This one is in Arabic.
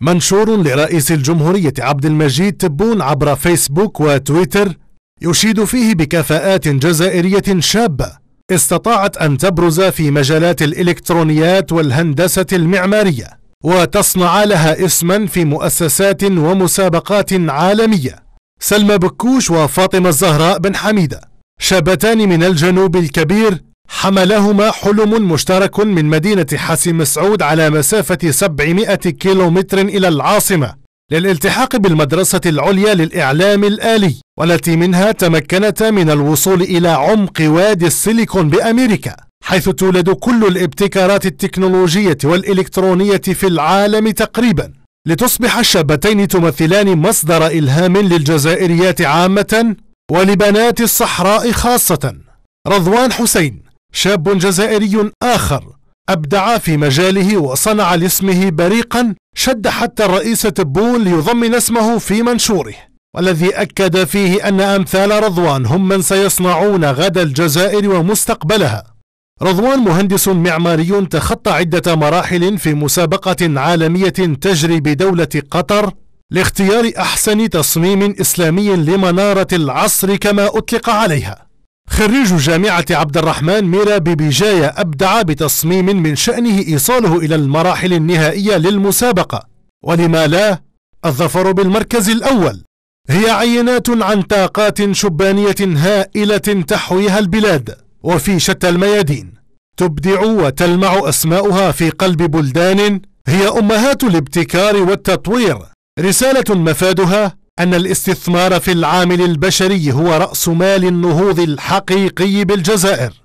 منشور لرئيس الجمهورية عبد المجيد تبون عبر فيسبوك وتويتر يشيد فيه بكفاءات جزائرية شابة استطاعت أن تبرز في مجالات الإلكترونيات والهندسة المعمارية وتصنع لها اسما في مؤسسات ومسابقات عالمية سلمى بكوش وفاطمة الزهراء بن حميدة شابتان من الجنوب الكبير حملهما حلم مشترك من مدينة حاسم سعود على مسافة 700 كيلومتر إلى العاصمة للالتحاق بالمدرسة العليا للإعلام الآلي والتي منها تمكنت من الوصول إلى عمق وادي السيليكون بأمريكا حيث تولد كل الابتكارات التكنولوجية والإلكترونية في العالم تقريبا لتصبح الشابتين تمثلان مصدر إلهام للجزائريات عامة ولبنات الصحراء خاصة رضوان حسين شاب جزائري آخر أبدع في مجاله وصنع لاسمه بريقا شد حتى الرئيس تبون ليضمن اسمه في منشوره والذي أكد فيه أن أمثال رضوان هم من سيصنعون غدا الجزائر ومستقبلها رضوان مهندس معماري تخطى عدة مراحل في مسابقة عالمية تجري بدولة قطر لاختيار أحسن تصميم إسلامي لمنارة العصر كما أطلق عليها خريج جامعة عبد الرحمن ميرا ببجاية أبدع بتصميم من شأنه إيصاله إلى المراحل النهائية للمسابقة ولما لا الظفر بالمركز الأول هي عينات عن طاقات شبانية هائلة تحويها البلاد وفي شتى الميادين تبدع وتلمع أسماؤها في قلب بلدان هي أمهات الابتكار والتطوير رسالة مفادها أن الاستثمار في العامل البشري هو رأس مال النهوض الحقيقي بالجزائر